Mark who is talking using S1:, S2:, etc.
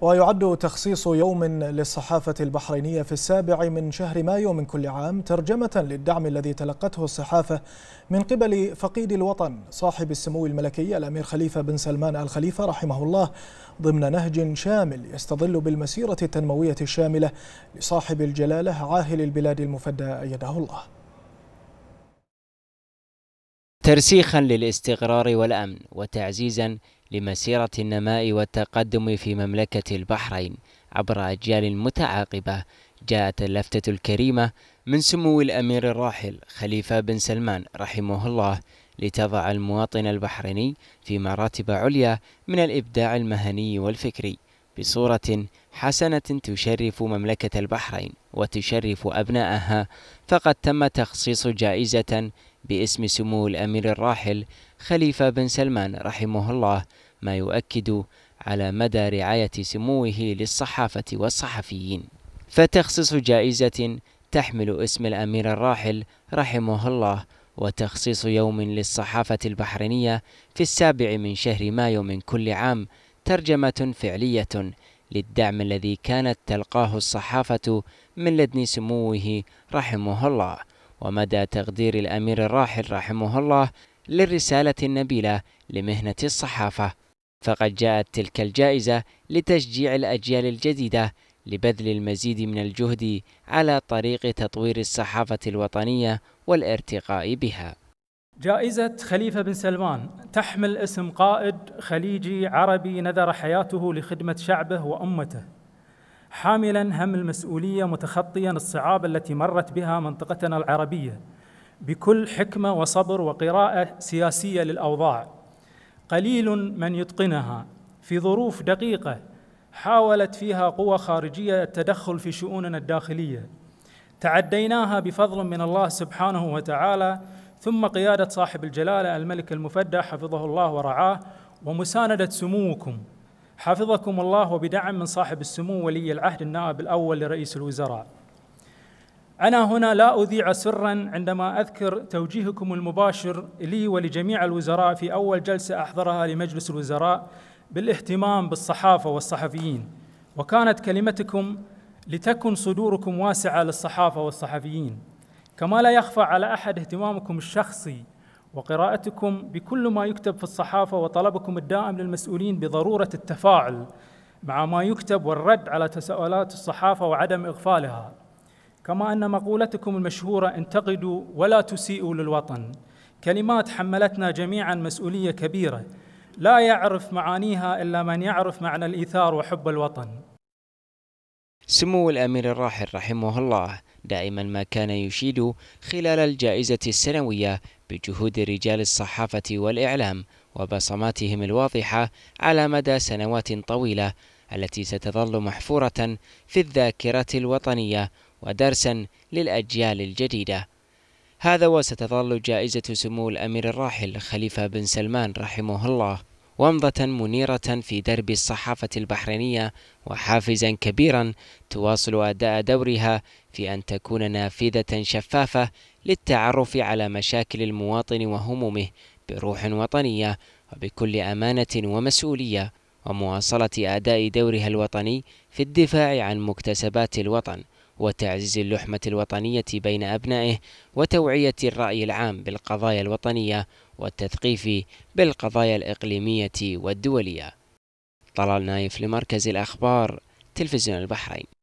S1: ويعد تخصيص يوم للصحافة البحرينية في السابع من شهر مايو من كل عام ترجمة للدعم الذي تلقته الصحافة من قبل فقيد الوطن صاحب السمو الملكي الأمير خليفة بن سلمان الخليفة رحمه الله ضمن نهج شامل يستظل بالمسيرة التنموية الشاملة لصاحب الجلالة عاهل البلاد المفدى أيده الله
S2: ترسيخا للاستقرار والأمن وتعزيزا لمسيرة النماء والتقدم في مملكة البحرين عبر أجيال متعاقبة جاءت اللفتة الكريمة من سمو الأمير الراحل خليفة بن سلمان رحمه الله لتضع المواطن البحريني في مراتب عليا من الإبداع المهني والفكري بصورة حسنة تشرف مملكة البحرين وتشرف أبنائها فقد تم تخصيص جائزة باسم سمو الأمير الراحل خليفة بن سلمان رحمه الله ما يؤكد على مدى رعاية سموه للصحافة والصحفيين فتخصيص جائزة تحمل اسم الأمير الراحل رحمه الله وتخصيص يوم للصحافة البحرينية في السابع من شهر مايو من كل عام ترجمة فعلية للدعم الذي كانت تلقاه الصحافة من لدن سموه رحمه الله ومدى تقدير الأمير الراحل رحمه الله للرسالة النبيلة لمهنة الصحافة فقد جاءت تلك الجائزة لتشجيع الأجيال الجديدة لبذل المزيد من الجهد على طريق تطوير الصحافة الوطنية والارتقاء بها.
S1: جائزة خليفة بن سلمان تحمل اسم قائد خليجي عربي نذر حياته لخدمة شعبه وأمته حاملا هم المسؤولية متخطيا الصعاب التي مرت بها منطقتنا العربية بكل حكمة وصبر وقراءة سياسية للأوضاع قليل من يتقنها في ظروف دقيقه حاولت فيها قوى خارجيه التدخل في شؤوننا الداخليه تعديناها بفضل من الله سبحانه وتعالى ثم قياده صاحب الجلاله الملك المفدى حفظه الله ورعاه ومسانده سموكم حفظكم الله وبدعم من صاحب السمو ولي العهد النائب الاول لرئيس الوزراء أنا هنا لا أذيع سرا عندما أذكر توجيهكم المباشر لي ولجميع الوزراء في أول جلسة أحضرها لمجلس الوزراء بالاهتمام بالصحافة والصحفيين وكانت كلمتكم لتكن صدوركم واسعة للصحافة والصحفيين كما لا يخفى على أحد اهتمامكم الشخصي وقراءتكم بكل ما يكتب في الصحافة وطلبكم الدائم للمسؤولين بضرورة التفاعل مع ما يكتب والرد على تساؤلات الصحافة وعدم إغفالها كما أن مقولتكم المشهورة انتقدوا ولا تسيئوا للوطن كلمات حملتنا جميعا مسؤولية كبيرة لا يعرف معانيها إلا من يعرف معنى الإيثار وحب الوطن
S2: سمو الأمير الراحل رحمه الله دائما ما كان يشيد خلال الجائزة السنوية بجهود رجال الصحافة والإعلام وبصماتهم الواضحة على مدى سنوات طويلة التي ستظل محفورة في الذاكرة الوطنية ودرسا للأجيال الجديدة هذا وستظل جائزة سمو الأمير الراحل خليفة بن سلمان رحمه الله ومضة منيرة في درب الصحافة البحرينية وحافزا كبيرا تواصل أداء دورها في أن تكون نافذة شفافة للتعرف على مشاكل المواطن وهمومه بروح وطنية وبكل أمانة ومسؤولية ومواصلة أداء دورها الوطني في الدفاع عن مكتسبات الوطن وتعزيز اللحمة الوطنية بين أبنائه وتوعية الرأي العام بالقضايا الوطنية والتثقيف بالقضايا الإقليمية والدولية طلال نايف لمركز الأخبار تلفزيون البحرين